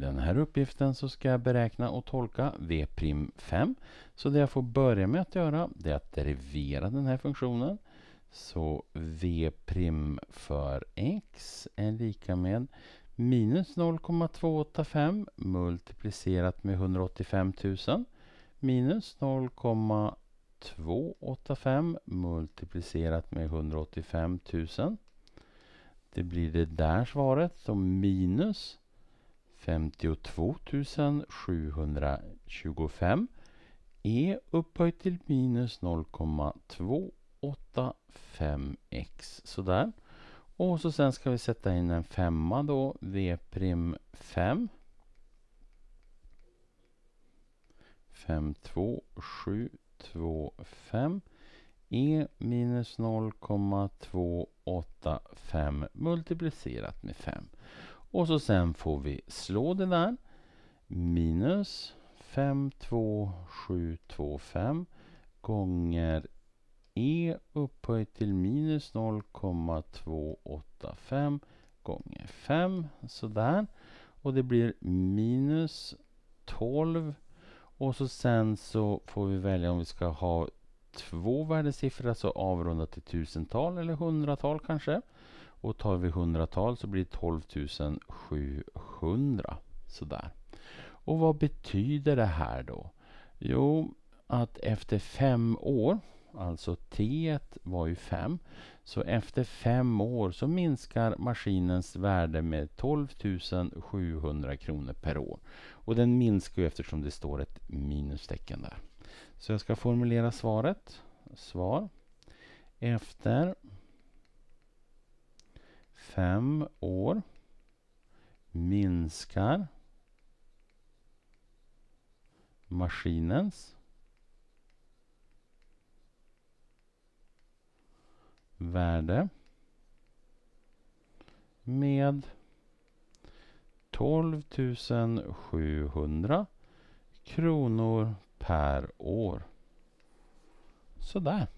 den här uppgiften så ska jag beräkna och tolka V'5. Så det jag får börja med att göra det är att derivera den här funktionen. Så V' för x är lika med minus 0,285 multiplicerat med 185 000 minus 0,285 multiplicerat med 185 000. Det blir det där svaret. Så minus 52 725 e upphöjt till minus 0,285x. Sådär. Och så sen ska vi sätta in en femma då, v prim 5. 5, 2, 7, 2, 5. E minus 0,285 multiplicerat med 5. Och så sen får vi slå det där. Minus 52725 gånger e upphöjt till minus 0,285 gånger 5. Sådär. Och det blir minus 12. Och så sen så får vi välja om vi ska ha två värdesiffror, alltså avrunda till tusental eller hundratal kanske. Och tar vi hundratal så blir det 12 700. Sådär. Och vad betyder det här då? Jo, att efter fem år, alltså T var ju 5, så efter fem år så minskar maskinens värde med 12 700 kronor per år. Och den minskar ju eftersom det står ett minustecken där. Så jag ska formulera svaret. Svar. Efter fem år minskar maskinens värde med 12 700 kronor per år. Sådär.